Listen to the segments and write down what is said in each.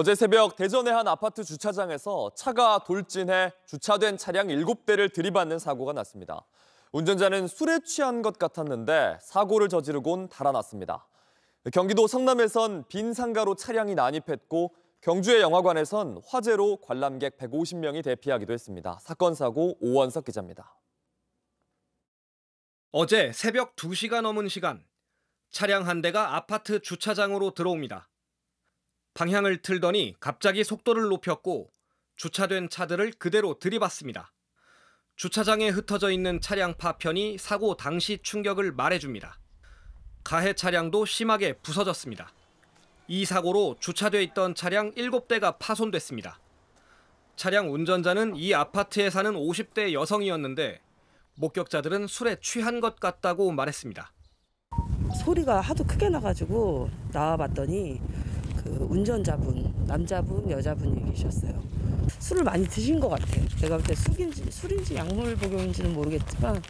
어제 새벽 대전의 한 아파트 주차장에서 차가 돌진해 주차된 차량 7대를 들이받는 사고가 났습니다. 운전자는 술에 취한 것 같았는데 사고를 저지르곤 달아났습니다. 경기도 성남에선 빈 상가로 차량이 난입했고 경주의 영화관에선 화재로 관람객 150명이 대피하기도 했습니다. 사건 사고 오원석 기자입니다. 어제 새벽 2시가 넘은 시간 차량 한 대가 아파트 주차장으로 들어옵니다. 방향을 틀더니 갑자기 속도를 높였고 주차된 차들을 그대로 들이받습니다. 주차장에 흩어져 있는 차량 파편이 사고 당시 충격을 말해줍니다. 가해 차량도 심하게 부서졌습니다. 이 사고로 주차돼 있던 차량 7대가 파손됐습니다. 차량 운전자는 이 아파트에 사는 50대 여성이었는데 목격자들은 술에 취한 것 같다고 말했습니다. 소리가 하도 크게 나가지고 나와봤더니 그 운전자분, 남자분, 여자분이 계셨어요. 술을 많이 드신 것 같아요. 제가 그때 술인지, 술인지 약물 복용인지는 모르겠지만.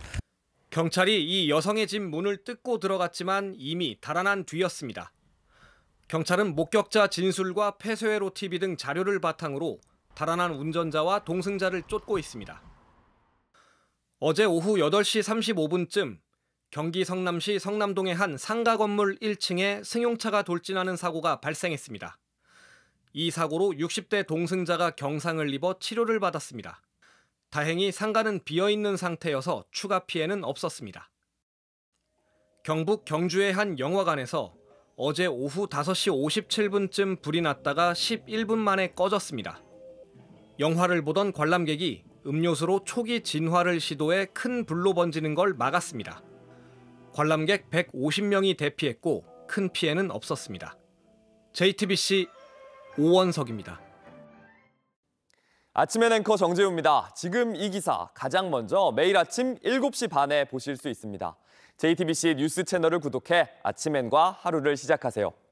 경찰이 이 여성의 집 문을 뜯고 들어갔지만 이미 달아난 뒤였습니다. 경찰은 목격자 진술과 폐쇄회로 TV 등 자료를 바탕으로 달아난 운전자와 동승자를 쫓고 있습니다. 어제 오후 8시 35분쯤 경기 성남시 성남동의 한 상가 건물 1층에 승용차가 돌진하는 사고가 발생했습니다. 이 사고로 60대 동승자가 경상을 입어 치료를 받았습니다. 다행히 상가는 비어있는 상태여서 추가 피해는 없었습니다. 경북 경주의 한 영화관에서 어제 오후 5시 57분쯤 불이 났다가 11분 만에 꺼졌습니다. 영화를 보던 관람객이 음료수로 초기 진화를 시도해 큰 불로 번지는 걸 막았습니다. 관람객 150명이 대피했고 큰 피해는 없었습니다. JTBC 오원석입니다. 아침엔 앵커 정재우입니다. 지금 이 기사 가장 먼저 매일 아침 7시 반에 보실 수 있습니다. JTBC 뉴스 채널을 구독해 아침엔과 하루를 시작하세요.